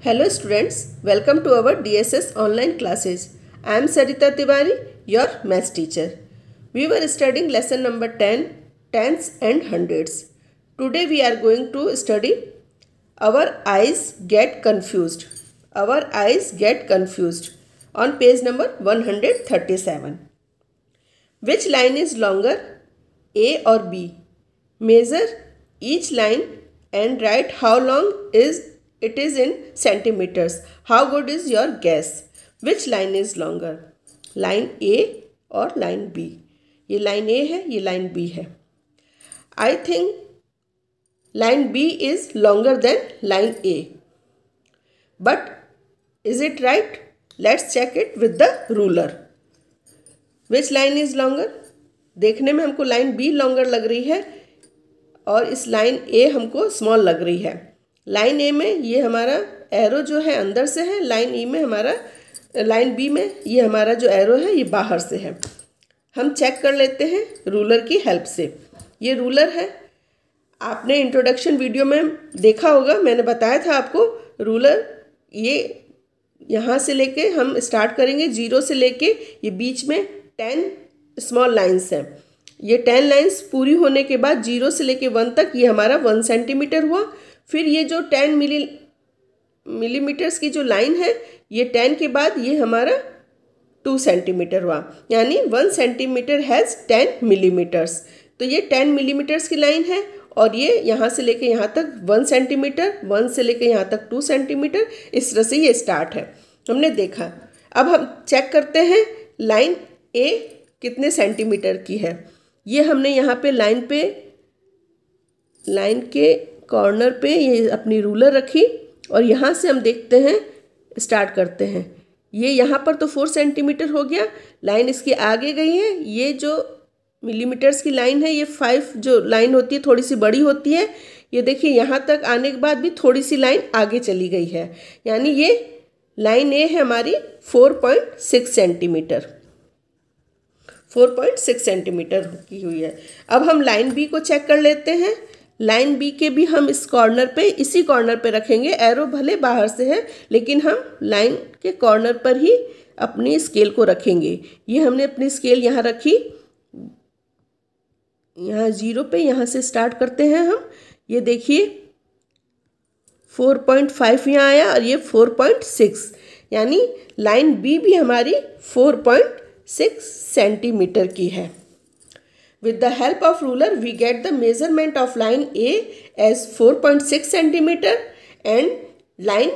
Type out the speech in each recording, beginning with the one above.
Hello students, welcome to our DSS online classes. I am Sarita Tiwari, your math teacher. We were studying lesson number 10, tens and hundreds. Today we are going to study Our Eyes Get Confused. Our Eyes Get Confused on page number 137. Which line is longer, A or B? Measure each line and write how long is It is in centimeters. How good is your guess? Which line is longer? Line A or line B? ये line A है ये line B है I think line B is longer than line A. But is it right? Let's check it with the ruler. Which line is longer? देखने में हमको line B longer लग रही है और इस लाइन ए हमको स्मॉल लग रही है लाइन ए में ये हमारा एरो जो है अंदर से है लाइन ई e में हमारा लाइन बी में ये हमारा जो एरो है ये बाहर से है हम चेक कर लेते हैं रूलर की हेल्प से ये रूलर है आपने इंट्रोडक्शन वीडियो में देखा होगा मैंने बताया था आपको रूलर ये यहाँ से लेके हम स्टार्ट करेंगे जीरो से लेके ये बीच में टेन स्मॉल लाइंस हैं ये टेन लाइंस पूरी होने के बाद जीरो से लेके वन तक ये हमारा वन सेंटीमीटर हुआ फिर ये जो टेन मिली मिलीमीटर्स की जो लाइन है ये टेन के बाद ये हमारा टू सेंटीमीटर हुआ यानी one centimetre has ten millimetres तो ये टेन मिलीमीटर्स की लाइन है और ये यहाँ से लेके यहाँ तक वन सेंटीमीटर वन से लेके यहाँ तक टू सेंटीमीटर इस तरह से ये स्टार्ट है हमने देखा अब हम चेक करते हैं लाइन ए कितने सेंटीमीटर की है ये हमने यहाँ पे लाइन पे लाइन के कॉर्नर पे ये अपनी रूलर रखी और यहाँ से हम देखते हैं स्टार्ट करते हैं ये यहाँ पर तो फोर सेंटीमीटर हो गया लाइन इसकी आगे गई है ये जो मिलीमीटर्स की लाइन है ये फाइव जो लाइन होती है थोड़ी सी बड़ी होती है ये देखिए यहाँ तक आने के बाद भी थोड़ी सी लाइन आगे चली गई है यानी ये लाइन ए है हमारी four point six centimetre four point six centimetre की हुई है अब हम लाइन बी को चेक कर लेते हैं लाइन बी के भी हम इस कॉर्नर पे इसी कॉर्नर पे रखेंगे एरो भले बाहर से है लेकिन हम लाइन के कॉर्नर पर ही अपनी स्केल को रखेंगे ये हमने अपनी स्केल यहाँ रखी यहाँ ज़ीरो पे यहाँ से स्टार्ट करते हैं हम ये देखिए फोर पॉइंट फाइव यहाँ आया और ये फोर पॉइंट सिक्स यानी लाइन बी भी हमारी फोर पॉइंट सिक्स सेंटीमीटर की है With the help of ruler, we get the measurement of line A as 4.6 centimeter and line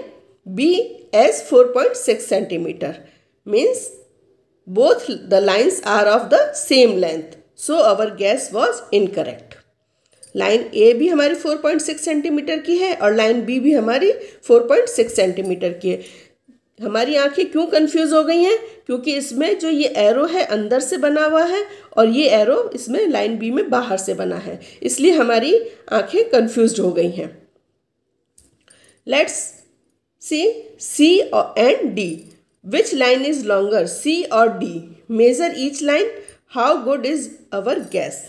B as 4.6 centimeter. Means both the lines are of the same length. So our guess was incorrect. Line A भी हमारी 4.6 centimetre की है और line B भी हमारी 4.6 centimetre की है हमारी आंखें क्यों कंफ्यूज हो गई हैं क्योंकि इसमें जो ये एरो है अंदर से बना हुआ है और ये एरो इसमें लाइन बी में बाहर से बना है इसलिए हमारी आंखें कंफ्यूज हो गई हैं लेट्स सी सी और and D which line is longer C और D measure each line how good is our guess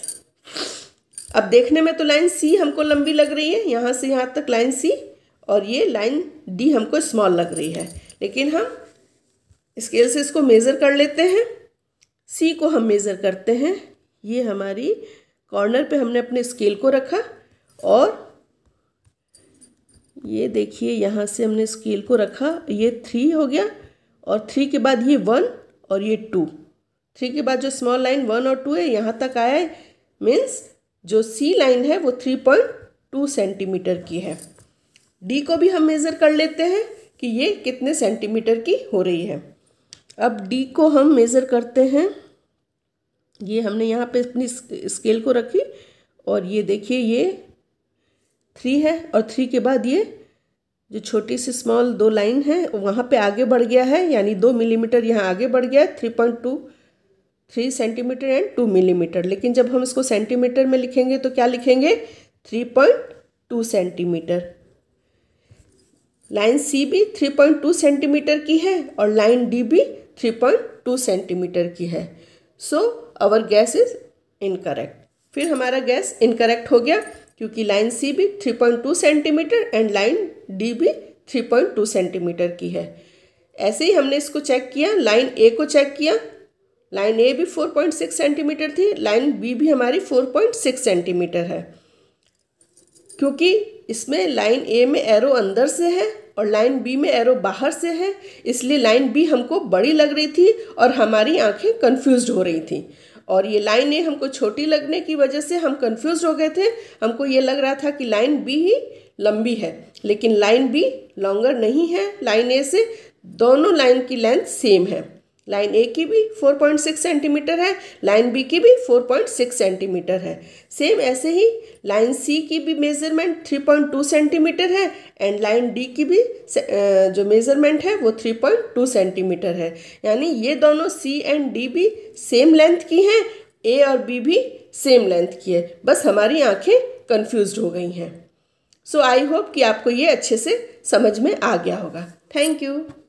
अब देखने में तो लाइन सी हमको लंबी लग रही है यहाँ से यहाँ तक लाइन सी और ये लाइन डी हमको स्मॉल लग रही है लेकिन हम स्केल से इसको मेज़र कर लेते हैं सी को हम मेज़र करते हैं ये हमारी कॉर्नर पे हमने अपने स्केल को रखा और ये देखिए यहाँ से हमने स्केल को रखा ये थ्री हो गया और थ्री के बाद ये वन और ये टू थ्री के बाद जो स्मॉल लाइन वन और टू है यहाँ तक आया है मीन्स जो सी लाइन है वो थ्री पॉइंट टू सेंटीमीटर की है डी को भी हम मेज़र कर लेते हैं कि ये कितने सेंटीमीटर की हो रही है अब डी को हम मेज़र करते हैं ये हमने यहाँ पे अपनी स्केल को रखी और ये देखिए ये थ्री है और थ्री के बाद ये जो छोटी सी स्मॉल दो लाइन है वहाँ पे आगे बढ़ गया है यानी दो मिलीमीटर यहाँ आगे बढ़ गया है three point two three centimetre and two millimetre लेकिन जब हम इसको सेंटीमीटर में लिखेंगे तो क्या लिखेंगे three point two centimetre line C भी 3.2 सेंटीमीटर की है और लाइन डी भी 3.2 सेंटीमीटर की है so our guess is incorrect फिर हमारा गैस इनकरेक्ट हो गया क्योंकि लाइन सी भी 3.2 सेंटीमीटर एंड लाइन डी भी 3.2 सेंटीमीटर की है ऐसे ही हमने इसको चेक किया लाइन ए को चेक किया लाइन ए भी 4.6 सेंटीमीटर थी लाइन बी भी हमारी 4.6 सेंटीमीटर है क्योंकि इसमें लाइन ए में एरो अंदर से है और लाइन बी में एरो बाहर से है इसलिए लाइन बी हमको बड़ी लग रही थी और हमारी आंखें कंफ्यूज हो रही थी और ये लाइन ए हमको छोटी लगने की वजह से हम कंफ्यूज हो गए थे हमको ये लग रहा था कि लाइन बी ही लंबी है लेकिन लाइन बी लॉन्गर नहीं है लाइन ए से दोनों लाइन की लेंथ सेम है लाइन ए की भी 4.6 सेंटीमीटर है लाइन बी की भी 4.6 सेंटीमीटर है सेम ऐसे ही लाइन सी की भी मेजरमेंट 3.2 सेंटीमीटर है एंड लाइन डी की भी जो मेजरमेंट है वो 3.2 सेंटीमीटर है यानी ये दोनों सी एंड डी भी सेम लेंथ की हैं ए और बी भी सेम लेंथ की है बस हमारी आंखें कन्फ्यूज हो गई हैं सो आई होप कि आपको ये अच्छे से समझ में आ गया होगा थैंक यू